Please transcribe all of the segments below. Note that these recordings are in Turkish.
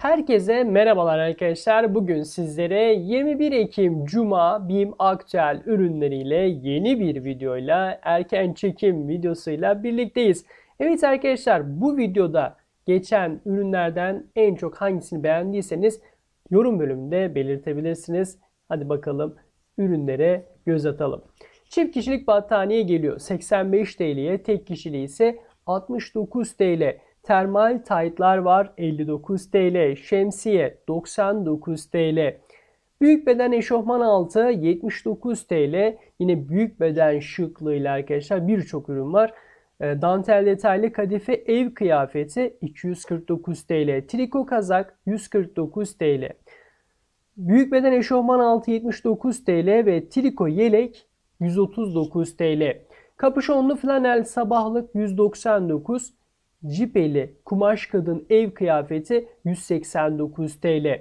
Herkese merhabalar arkadaşlar. Bugün sizlere 21 Ekim Cuma BİM Aktüel ürünleriyle yeni bir videoyla erken çekim videosuyla birlikteyiz. Evet arkadaşlar bu videoda geçen ürünlerden en çok hangisini beğendiyseniz yorum bölümünde belirtebilirsiniz. Hadi bakalım ürünlere göz atalım. Çift kişilik battaniye geliyor 85 TL'ye, tek kişiliği ise 69 TL. Termal taytlar var 59 TL. Şemsiye 99 TL. Büyük beden eşofman altı 79 TL. Yine büyük beden şıklığıyla arkadaşlar birçok ürün var. Ee, dantel detaylı kadife ev kıyafeti 249 TL. Triko kazak 149 TL. Büyük beden eşofman altı 79 TL ve triko yelek 139 TL. Kapüşonlu flanel sabahlık 199, cipeli kumaş kadın ev kıyafeti 189 TL.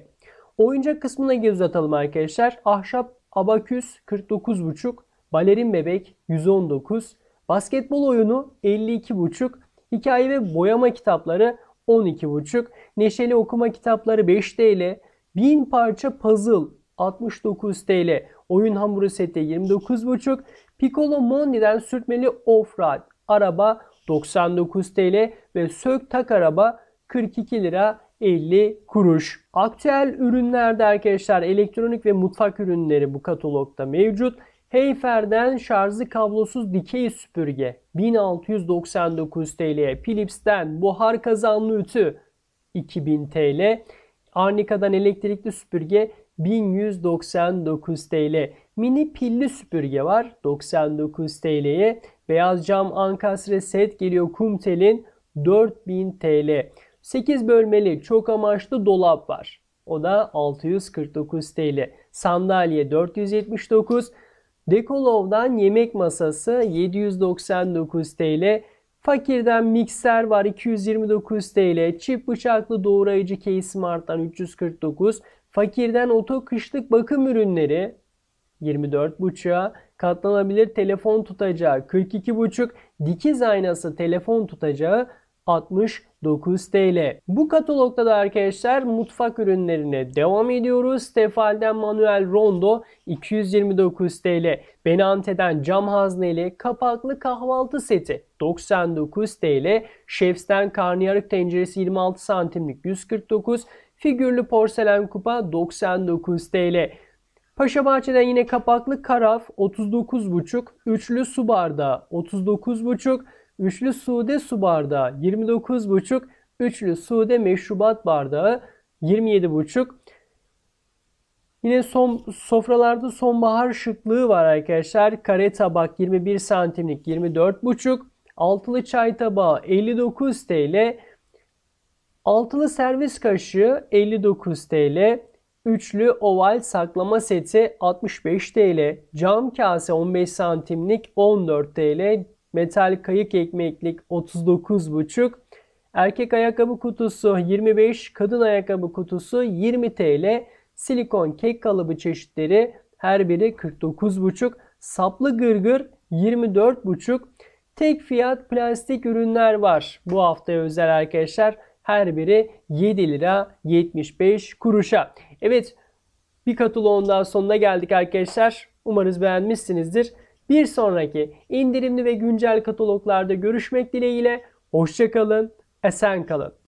Oyuncak kısmına göz atalım arkadaşlar. Ahşap abaküs 49,5, balerin bebek 119, basketbol oyunu 52,5, hikaye ve boyama kitapları 12,5, neşeli okuma kitapları 5 TL, 1000 parça puzzle 69 TL, oyun hamuru seti 29,5, Piccolo Mondi'den sürtmeli offroad araba 99 TL ve sök tak araba 42 lira 50 kuruş. Aktüel ürünlerde arkadaşlar elektronik ve mutfak ürünleri bu katalogda mevcut. Heyfer'den şarjlı kablosuz dikey süpürge 1699 TL. Philips'ten buhar kazanlı ütü 2000 TL. Arnika'dan elektrikli süpürge 1199 TL. Mini pilli süpürge var 99 TL'ye Beyaz cam ankastre set geliyor Kumtel'in 4000 TL. 8 bölmeli çok amaçlı dolap var. O da 649 TL. Sandalye 479. Dekolov'dan yemek masası 799 TL. Fakirden mikser var 229 TL. Çift bıçaklı doğrayıcı K-Smart'tan 349. Fakirden oto kışlık bakım ürünleri 24.5'a, katlanabilir telefon tutacağı 42.5, dikiz aynası telefon tutacağı 69 TL. Bu katalogda da arkadaşlar mutfak ürünlerine devam ediyoruz. Stefal'den Manuel Rondo 229 TL. Benante'den cam hazneli kapaklı kahvaltı seti 99 TL. Chefsten karnıyarık tenceresi 26 santimlik 149 Figürlü porselen kupa 99 TL. Paşa Paşabahçe'den yine kapaklı karaf 39,5. Üçlü su bardağı 39,5. Üçlü sude su bardağı 29,5. Üçlü sude meşrubat bardağı 27,5. Yine son, sofralarda sonbahar şıklığı var arkadaşlar. Kare tabak 21 santimlik 24,5. Altılı çay tabağı 59 TL. Altılı servis kaşığı 59 TL. Üçlü oval saklama seti 65 TL, cam kase 15 santimlik 14 TL, metal kayık ekmeklik 39,5 Erkek ayakkabı kutusu 25, kadın ayakkabı kutusu 20 TL. Silikon kek kalıbı çeşitleri her biri 49,5. Saplı gırgır 24,5. Tek fiyat plastik ürünler var bu haftaya özel arkadaşlar her biri 7 lira 75 kuruşa. Evet bir kataloğun daha sonuna geldik arkadaşlar. Umarız beğenmişsinizdir. Bir sonraki indirimli ve güncel kataloglarda görüşmek dileğiyle. Hoşçakalın, esen kalın.